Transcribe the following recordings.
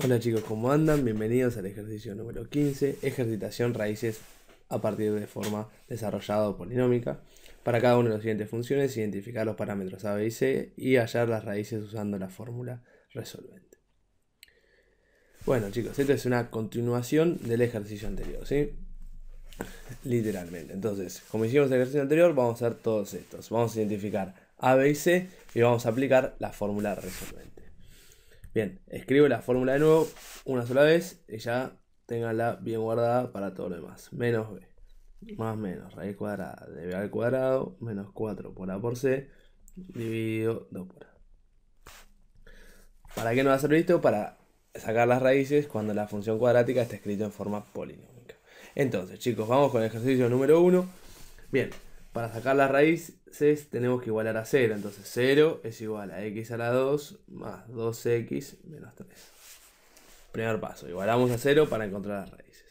Hola chicos, ¿cómo andan? Bienvenidos al ejercicio número 15, ejercitación raíces a partir de forma desarrollada o polinómica. Para cada una de las siguientes funciones, identificar los parámetros A, B y C y hallar las raíces usando la fórmula resolvente. Bueno chicos, esto es una continuación del ejercicio anterior, ¿sí? Literalmente. Entonces, como hicimos el ejercicio anterior, vamos a hacer todos estos. Vamos a identificar A, B y C y vamos a aplicar la fórmula resolvente. Bien, escribo la fórmula de nuevo una sola vez y ya tenganla bien guardada para todo lo demás. Menos b más menos raíz cuadrada de b al cuadrado menos 4 por a por c dividido 2 por a. ¿Para qué nos va a servir esto? Para sacar las raíces cuando la función cuadrática está escrita en forma polinómica. Entonces, chicos, vamos con el ejercicio número 1. Bien, para sacar las raíces tenemos que igualar a 0, entonces 0 es igual a x a la 2 más 2x menos 3. Primer paso, igualamos a 0 para encontrar las raíces.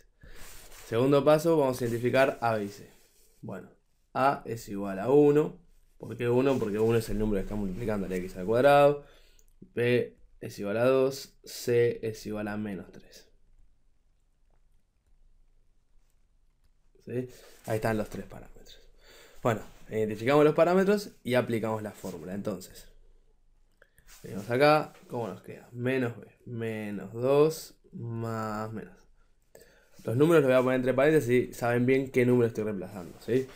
Segundo paso, vamos a identificar a y c. Bueno, a es igual a 1. ¿Por qué 1? Porque 1 es el número que está multiplicando el x al cuadrado. b es igual a 2, c es igual a menos 3. ¿Sí? Ahí están los tres parámetros. Bueno, eh, identificamos los parámetros y aplicamos la fórmula. Entonces, venimos acá, ¿cómo nos queda? Menos B, menos 2, más menos. Los números los voy a poner entre paréntesis y saben bien qué número estoy reemplazando, ¿sí?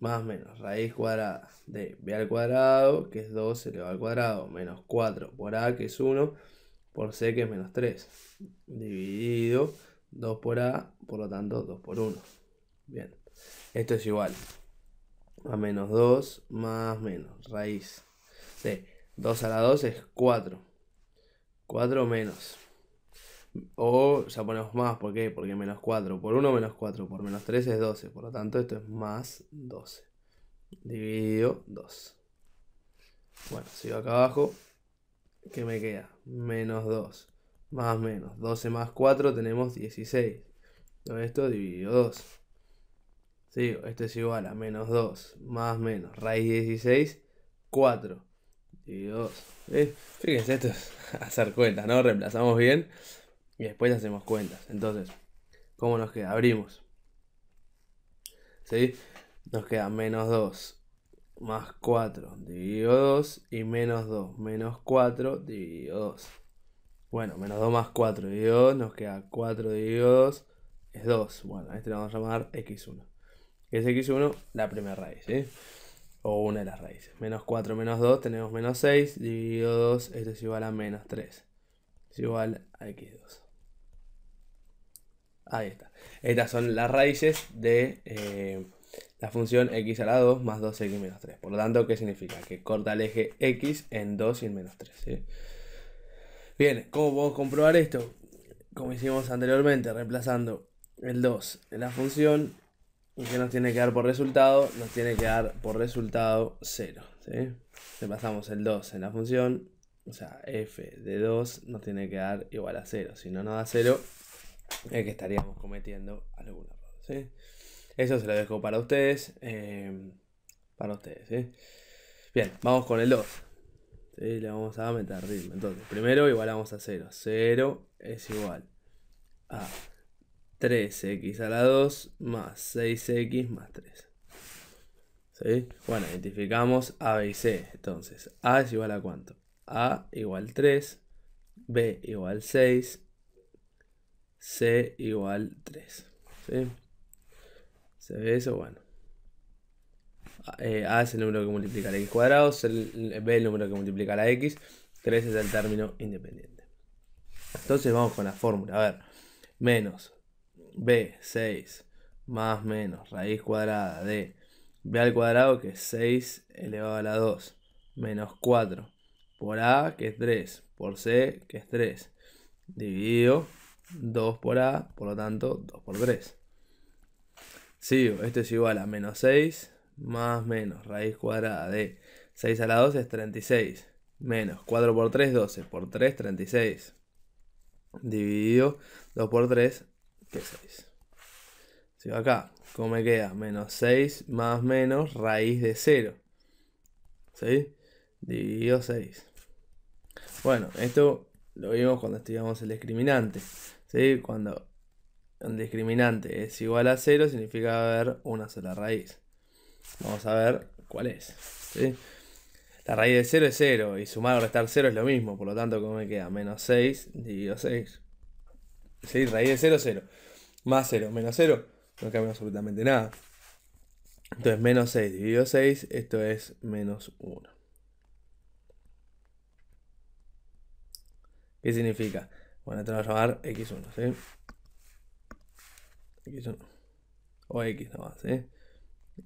Más menos raíz cuadrada de B al cuadrado, que es 2 elevado al cuadrado, menos 4 por A, que es 1, por C, que es menos 3, dividido 2 por A, por lo tanto 2 por 1. Bien, esto es igual a menos 2 más menos raíz de 2 a la 2 es 4. 4 menos. O ya ponemos más, ¿por qué? Porque menos 4 por 1 menos 4 por menos 3 es 12. Por lo tanto, esto es más 12. Dividido 2. Bueno, sigo acá abajo. ¿Qué me queda? Menos 2. Más menos. 12 más 4 tenemos 16. Todo esto dividido 2 esto es igual a menos 2 más menos raíz 16, 4 dividido 2. Fíjense, esto es hacer cuentas, ¿no? Reemplazamos bien y después hacemos cuentas. Entonces, ¿cómo nos queda? Abrimos. ¿Sí? Nos queda menos 2 más 4 dividido 2 y menos 2 menos 4 dividido 2. Bueno, menos 2 más 4 dividido 2 nos queda 4 dividido 2 es 2. Bueno, a este lo vamos a llamar x1 es x1, la primera raíz, ¿sí? ¿eh? o una de las raíces. Menos 4 menos 2 tenemos menos 6, dividido 2, esto es igual a menos 3, es igual a x2. Ahí está. Estas son las raíces de eh, la función x a la 2 más 2x menos 3. Por lo tanto, ¿qué significa? Que corta el eje x en 2 y en menos 3. ¿sí? ¿eh? Bien, ¿cómo podemos comprobar esto? Como hicimos anteriormente, reemplazando el 2 en la función ¿Y qué nos tiene que dar por resultado? Nos tiene que dar por resultado 0. Le pasamos el 2 en la función. O sea, f de 2 nos tiene que dar igual a 0. Si no nos da 0, es que estaríamos cometiendo algún error. Eso se lo dejo para ustedes. Eh, para ustedes. ¿sí? Bien, vamos con el 2. Le vamos a meter ritmo. Entonces, primero igualamos a 0. 0 es igual a 3x a la 2 más 6x más 3. ¿Sí? Bueno, identificamos A, B y C. Entonces, A es igual a cuánto? A igual 3, B igual 6, C igual 3. ¿Sí? ¿Se ve eso? Bueno. a eh, es el número que multiplica la x cuadrado, b B el número que multiplica la x, 3 es el término independiente. Entonces vamos con la fórmula. A ver, menos b, 6, más menos raíz cuadrada de b al cuadrado, que es 6 elevado a la 2, menos 4, por a, que es 3, por c, que es 3, dividido 2 por a, por lo tanto 2 por 3. Sigo, esto es igual a menos 6 más menos raíz cuadrada de 6 a la 2 es 36, menos 4 por 3, 12, por 3, 36, dividido 2 por 3, ¿Qué es 6. va acá, ¿cómo me queda? Menos 6 más menos raíz de 0. ¿Sí? Dividido 6. Bueno, esto lo vimos cuando estudiamos el discriminante. ¿Sí? Cuando un discriminante es igual a 0 significa haber una sola raíz. Vamos a ver cuál es. ¿Sí? La raíz de 0 es 0 y sumar o restar 0 es lo mismo, por lo tanto, ¿cómo me queda? Menos 6 dividido 6. Raíz de 0, 0. Más 0, menos 0, no cambia absolutamente nada. Entonces, menos 6 dividido 6, esto es menos 1. ¿Qué significa? Bueno, te lo voy a llamar x1, sí O x nomás, ¿sí?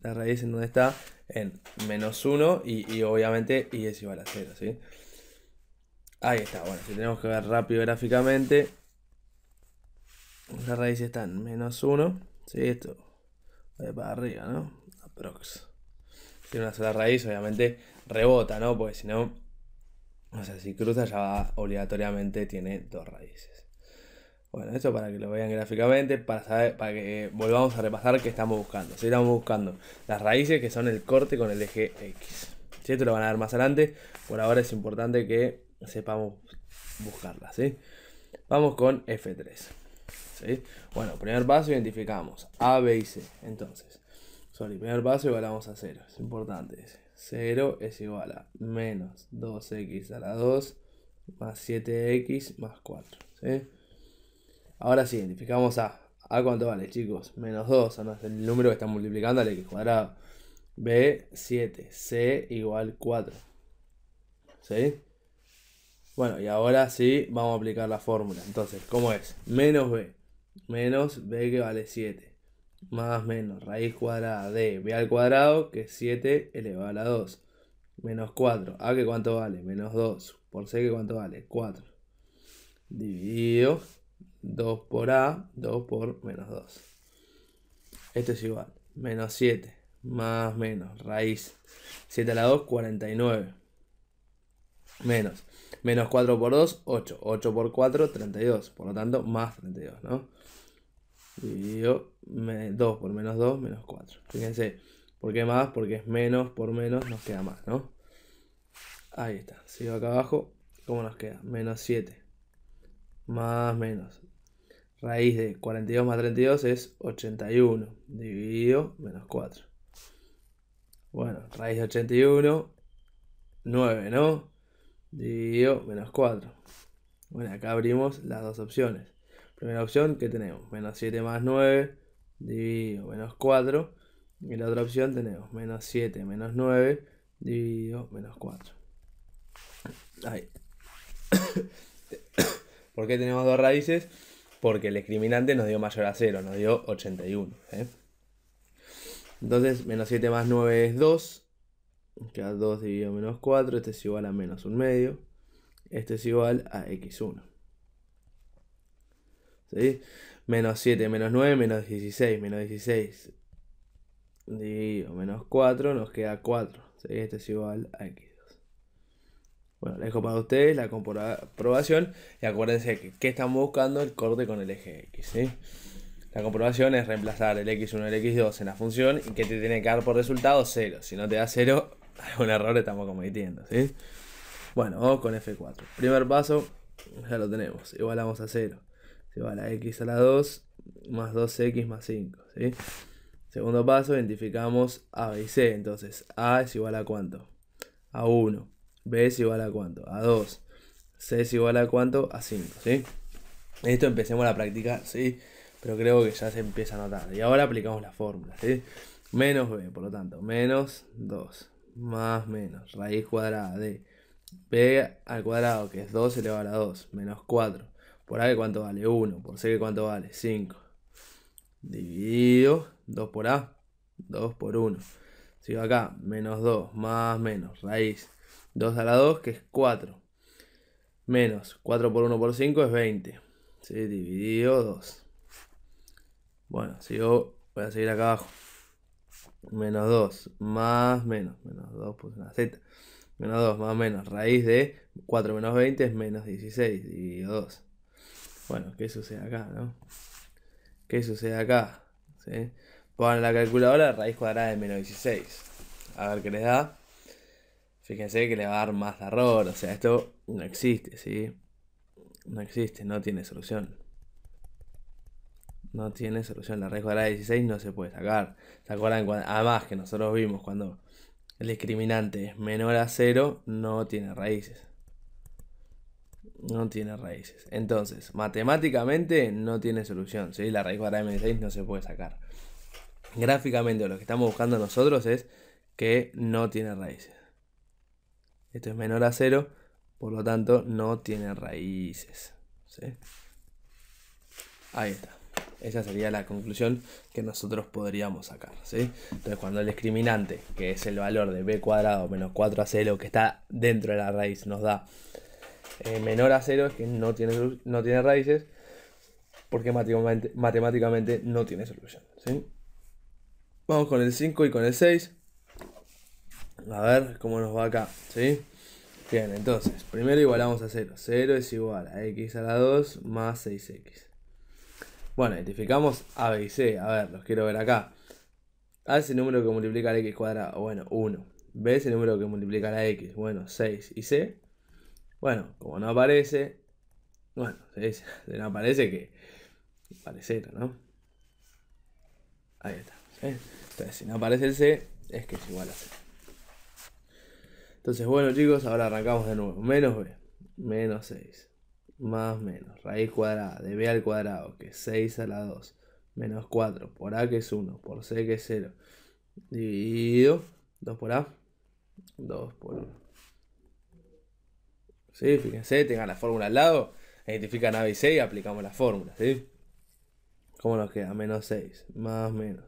La raíz en donde está en menos 1 y, y, obviamente y es igual a 0, ¿sí? Ahí está, bueno, si tenemos que ver rápido gráficamente, las raíces están menos 1, ¿sí? esto va para arriba, ¿no? Aprox. Tiene una sola raíz, obviamente rebota, ¿no? Porque si no, o sea, si cruza ya obligatoriamente tiene dos raíces. Bueno, esto para que lo vean gráficamente, para, para que volvamos a repasar qué estamos buscando. Si estamos buscando las raíces que son el corte con el eje X. Si esto lo van a ver más adelante, por ahora es importante que sepamos buscarlas, ¿sí? Vamos con F3. Bueno, primer paso identificamos A, B y C. Entonces, sorry, primer paso igualamos a 0. Es importante. 0 es igual a menos 2x a la 2 más 7x más 4. Ahora sí, identificamos A. ¿A cuánto vale, chicos? Menos 2, el número que está multiplicando al x cuadrado. B, 7. C igual 4. ¿Sí? Bueno, y ahora sí vamos a aplicar la fórmula. Entonces, ¿cómo es? Menos B menos b que vale 7, más menos raíz cuadrada de b al cuadrado, que es 7 elevado a la 2, menos 4, a que cuánto vale, menos 2, por c que cuánto vale, 4, dividido 2 por a, 2 por menos 2. Esto es igual, menos 7 más menos raíz 7 a la 2, 49 menos. Menos 4 por 2, 8. 8 por 4, 32. Por lo tanto, más 32, ¿no? dividido 2 por menos 2, menos 4. Fíjense, ¿por qué más? Porque es menos por menos, nos queda más, ¿no? Ahí está, sigo acá abajo, ¿cómo nos queda? Menos 7, más menos. Raíz de 42 más 32 es 81, dividido menos 4. Bueno, raíz de 81, 9, ¿no? Dividido menos 4. Bueno, acá abrimos las dos opciones. Primera opción que tenemos menos 7 más 9 dividido menos 4. Y la otra opción tenemos menos 7 menos 9 dividido menos 4. Ahí. ¿Por qué tenemos dos raíces? Porque el discriminante nos dio mayor a 0, nos dio 81. ¿eh? Entonces, menos 7 más 9 es 2. Queda 2 dividido menos 4. Este es igual a menos 1 medio. Este es igual a x1. Menos 7, menos 9, menos 16, menos 16. Dividido menos 4, nos queda 4. Este es igual a x2. Bueno, dejo para ustedes la comprobación. Y acuérdense que, estamos buscando el corte con el eje x. La comprobación es reemplazar el x1 y el x2 en la función y que te tiene que dar por resultado 0. Si no te da 0, algún error estamos cometiendo. Bueno, vamos con F4. Primer paso, ya lo tenemos. Igualamos a 0 se va a x a la 2 más 2x más 5. Segundo paso, identificamos A, B y C. Entonces, A es igual a cuánto? A 1. B es igual a cuánto? A 2. C es igual a cuánto? A 5. Esto empecemos a practicar ¿sí? pero creo que ya se empieza a notar. Y ahora aplicamos la fórmula. Menos B, por lo tanto, menos 2 más menos raíz cuadrada de B al cuadrado, que es 2 elevado a 2, menos 4 por A cuánto vale, 1. Por C cuánto vale, 5. Dividido, 2 por A, 2 por 1. Sigo acá, menos 2, más menos, raíz. 2 a la 2, que es 4. Menos 4 por 1 por 5 es 20. ¿sí? Dividido 2. Bueno, sigo, voy a seguir acá abajo. Menos 2, más menos, menos 2 pues una Z. Menos 2, más menos, raíz de 4 menos 20 es menos 16, dividido 2. Bueno, ¿qué sucede acá, ¿no? sucede acá. ¿sí? Pongan la calculadora raíz cuadrada de menos 16. A ver qué les da. Fíjense que le va a dar más error. O sea, esto no existe, ¿sí? No existe, no tiene solución. No tiene solución. La raíz cuadrada de 16 no se puede sacar. ¿Se acuerdan? Además que nosotros vimos cuando el discriminante es menor a 0, no tiene raíces no tiene raíces. Entonces, matemáticamente no tiene solución. ¿sí? La raíz cuadrada de M6 no se puede sacar. Gráficamente, lo que estamos buscando nosotros es que no tiene raíces. Esto es menor a 0, por lo tanto no tiene raíces. ¿sí? Ahí está. Esa sería la conclusión que nosotros podríamos sacar. Entonces, cuando el discriminante, que es el valor de b cuadrado menos 4 a 0, que está dentro de la raíz, nos da eh, menor a 0 es que no tiene, no tiene raíces porque matemáticamente, no tiene solución. Vamos con el 5 y con el 6. A ver cómo nos va acá. ¿sí? Bien, entonces, primero igualamos a 0. 0 es igual a x a la 2 más 6x. Bueno, identificamos a, b y c. A ver, los quiero ver acá. A es el número que multiplica la x cuadrado. Bueno, 1. B es el número que multiplica la x. Bueno, 6. Y c bueno, como no aparece, bueno, se, no aparece que parece, ¿no? Ahí está. ¿sí? Entonces, si no aparece el C, es que es igual a C. Entonces, bueno, chicos, ahora arrancamos de nuevo. Menos B, menos 6, más menos, raíz cuadrada de B al cuadrado, que es 6 a la 2, menos 4 por A, que es 1, por C, que es 0, dividido 2 por A, 2 por 1. ¿sí? Fíjense, tengan la fórmula al lado, identifican A, B y C y aplicamos la fórmula, ¿sí? ¿Cómo nos queda? Menos 6, más menos.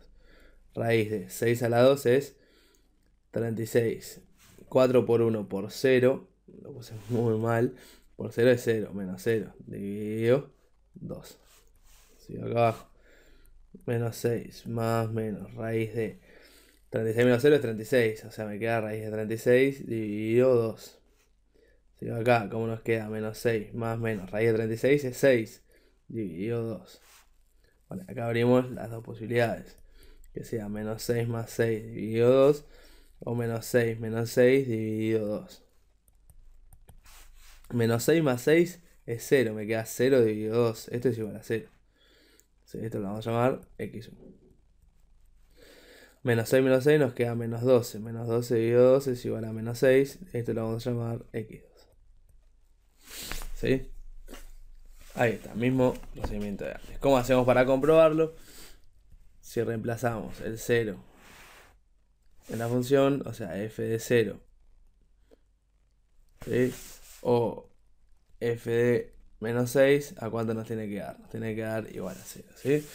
Raíz de 6 a la 2 es 36. 4 por 1 por 0, lo puse muy mal, por 0 es 0, menos 0, dividido 2. acá abajo. Menos 6, más menos, raíz de 36 menos 0 es 36, o sea, me queda raíz de 36 dividido 2. Digo, acá, ¿cómo nos queda? Menos 6, más menos. Raíz de 36 es 6, dividido 2. acá abrimos las dos posibilidades. Que sea menos 6 más 6 dividido 2. O menos 6 menos 6 dividido 2. Menos 6 más 6 es 0. Me queda 0 dividido 2. Esto es igual a 0. esto lo vamos a llamar x1. Menos 6 menos 6 nos queda menos 12. Menos 12 dividido 2 es igual a menos 6. Esto lo vamos a llamar x2. ¿sí? Ahí está, mismo procedimiento de antes. ¿Cómo hacemos para comprobarlo? Si reemplazamos el 0 en la función, o sea, f de 0, ¿sí? o f de menos 6, ¿a cuánto nos tiene que dar? Nos tiene que dar igual a 0, ¿sí?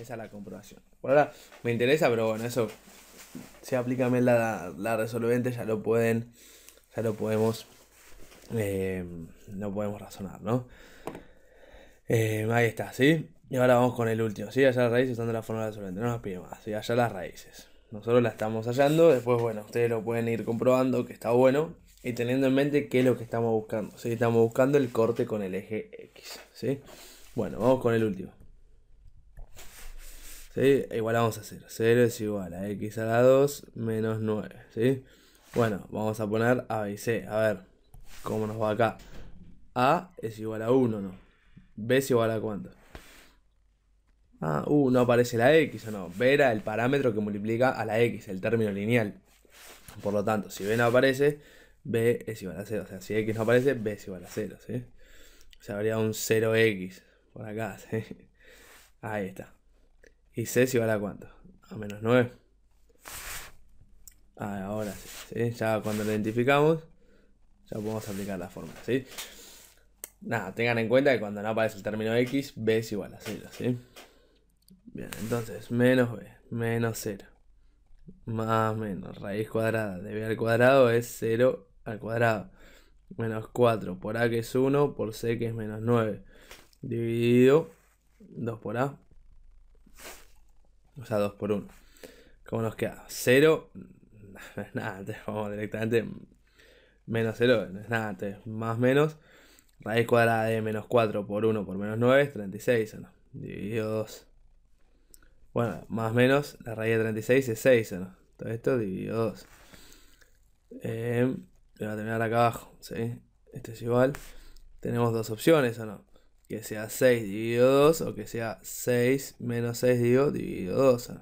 Esa es la comprobación. Por ahora me interesa, pero bueno, eso, si aplican la, la resolvente ya lo pueden, ya lo podemos eh, no podemos razonar, ¿no? Eh, ahí está, ¿sí? Y ahora vamos con el último, ¿sí? Allá las raíces usando la fórmula solvente, no nos pide más, ¿sí? Allá las raíces. Nosotros la estamos hallando, después, bueno, ustedes lo pueden ir comprobando que está bueno y teniendo en mente qué es lo que estamos buscando, ¿sí? Estamos buscando el corte con el eje X, ¿sí? Bueno, vamos con el último. ¿Sí? Igual vamos a hacer, 0 es igual a X a la 2 menos 9, ¿sí? Bueno, vamos a poner A y C, a ver. ¿Cómo nos va acá? A es igual a 1, ¿no? B es igual a cuánto? Ah, U no aparece la X o no. B era el parámetro que multiplica a la X, el término lineal. Por lo tanto, si B no aparece, B es igual a 0. O sea, si X no aparece, B es igual a 0, ¿sí? O sea, habría un 0X por acá, ¿sí? Ahí está. ¿Y C es igual a cuánto? A menos 9. Ah, Ahora ¿sí? Ya cuando lo identificamos, ya podemos aplicar la fórmula, ¿sí? Nada, tengan en cuenta que cuando no aparece el término x, b es igual a 0, ¿sí? Bien, entonces, menos b, menos 0, más menos raíz cuadrada de b al cuadrado es 0 al cuadrado, menos 4 por a que es 1, por c que es menos 9, dividido 2 por a, o sea, 2 por 1. ¿Cómo nos queda? 0, nada, vamos directamente menos 0 es nada, más menos. Raíz cuadrada de menos 4 por 1 por menos 9 es 36. no? Dividido 2. Bueno, más menos la raíz de 36 es 6. no? Todo esto dividido 2. Eh, voy a terminar acá abajo. ¿sí? Este es igual. Tenemos dos opciones o no. Que sea 6 dividido 2 o que sea 6 menos 6 dividido 2. 6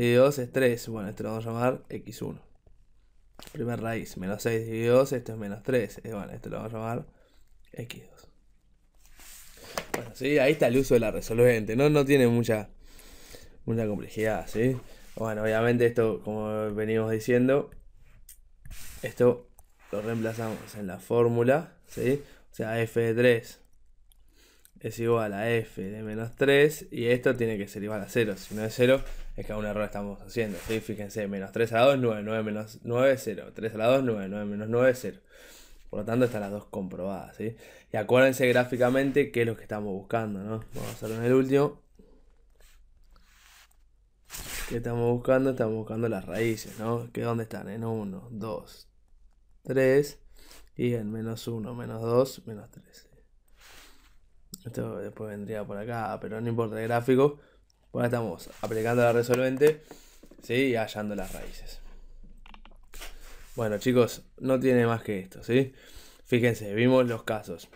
dividido 2 es 3. Bueno, esto lo vamos a llamar x1. Primer raíz, menos 6 dividido 2, esto es menos 3. Eh, bueno, esto lo vamos a llamar x2. Bueno, sí, ahí está el uso de la resolvente, no, no tiene mucha, mucha complejidad, Bueno, obviamente esto, como venimos diciendo, esto lo reemplazamos en la fórmula, O sea, f de 3 es igual a f de menos 3 y esto tiene que ser igual a 0. Si no es 0, es que un error estamos haciendo. Fíjense, menos 3 a 2, 9, 9 menos 9, 0. 3 a la 2, 9, 9 menos 9, 0. Por lo tanto, están las dos comprobadas. Y acuérdense gráficamente qué es lo que estamos buscando. ¿no? Vamos a hacerlo en el último. ¿Qué estamos buscando? Estamos buscando las raíces, ¿no? ¿Qué, ¿Dónde están? En 1, 2, 3 y en menos 1, menos 2, menos 3. Esto después vendría por acá, pero no importa el gráfico. Bueno, estamos aplicando la resolvente ¿sí? y hallando las raíces. Bueno, chicos, no tiene más que esto. ¿sí? Fíjense, vimos los casos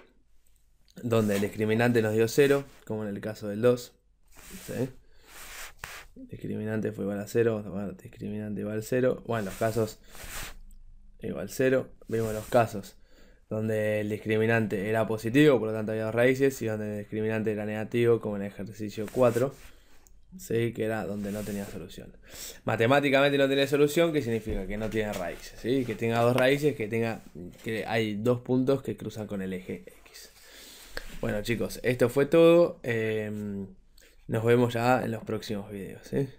donde el discriminante nos dio 0, como en el caso del 2. Discriminante fue igual a 0, discriminante igual a 0. Bueno, los casos igual a 0. Vimos los casos donde el discriminante era positivo, por lo tanto había dos raíces, y donde el discriminante era negativo, como en el ejercicio 4, que era donde no tenía solución. Matemáticamente no tiene solución, que significa que no tiene raíces, ¿sí? que tenga dos raíces, que tenga que hay dos puntos que cruzan con el eje X. Bueno chicos, esto fue todo. Em, nos vemos ya en los próximos videos.